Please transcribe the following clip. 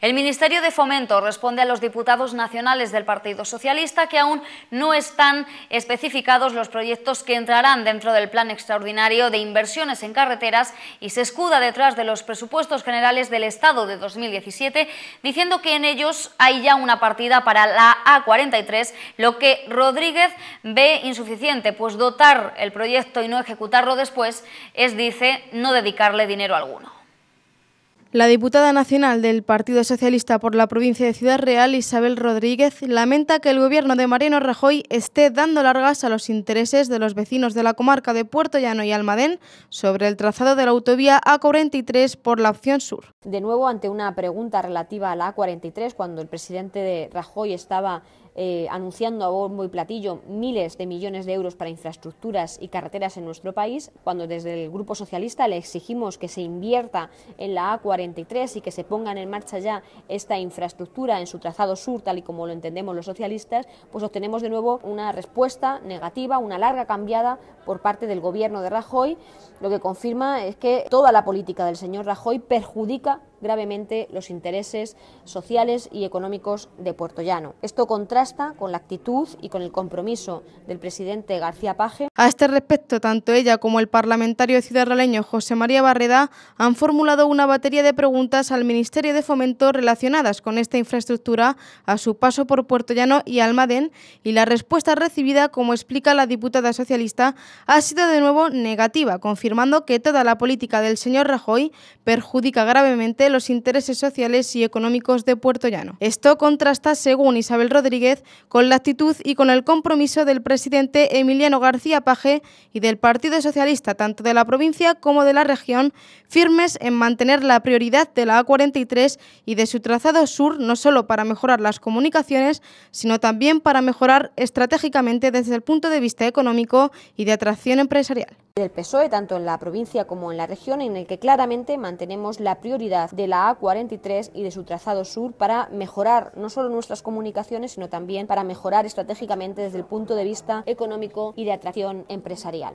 El Ministerio de Fomento responde a los diputados nacionales del Partido Socialista que aún no están especificados los proyectos que entrarán dentro del Plan Extraordinario de Inversiones en Carreteras y se escuda detrás de los presupuestos generales del Estado de 2017, diciendo que en ellos hay ya una partida para la A43, lo que Rodríguez ve insuficiente, pues dotar el proyecto y no ejecutarlo después es, dice, no dedicarle dinero alguno. La diputada nacional del Partido Socialista por la provincia de Ciudad Real, Isabel Rodríguez, lamenta que el gobierno de Mariano Rajoy esté dando largas a los intereses de los vecinos de la comarca de Puerto Llano y Almadén sobre el trazado de la autovía A43 por la opción sur. De nuevo, ante una pregunta relativa a la A43, cuando el presidente de Rajoy estaba eh, anunciando a bombo y platillo miles de millones de euros para infraestructuras y carreteras en nuestro país, cuando desde el Grupo Socialista le exigimos que se invierta en la A43 y que se ponga en marcha ya esta infraestructura en su trazado sur, tal y como lo entendemos los socialistas, pues obtenemos de nuevo una respuesta negativa, una larga cambiada por parte del gobierno de Rajoy, lo que confirma es que toda la política del señor Rajoy perjudica gravemente los intereses sociales y económicos de Puerto Llano. Esto contrasta con la actitud y con el compromiso del presidente García Paje. A este respecto, tanto ella como el parlamentario ciudadano José María Barreda han formulado una batería de preguntas al Ministerio de Fomento relacionadas con esta infraestructura a su paso por Puerto Llano y Almadén y la respuesta recibida, como explica la diputada socialista, ha sido de nuevo negativa, confirmando que toda la política del señor Rajoy perjudica gravemente los intereses sociales y económicos de Puerto Llano. Esto contrasta, según Isabel Rodríguez, con la actitud y con el compromiso del presidente Emiliano García Paje y del Partido Socialista, tanto de la provincia como de la región, firmes en mantener la prioridad de la A43 y de su trazado sur, no solo para mejorar las comunicaciones, sino también para mejorar estratégicamente desde el punto de vista económico y de atracción empresarial del PSOE, tanto en la provincia como en la región, en el que claramente mantenemos la prioridad de la A43 y de su trazado sur para mejorar no solo nuestras comunicaciones, sino también para mejorar estratégicamente desde el punto de vista económico y de atracción empresarial.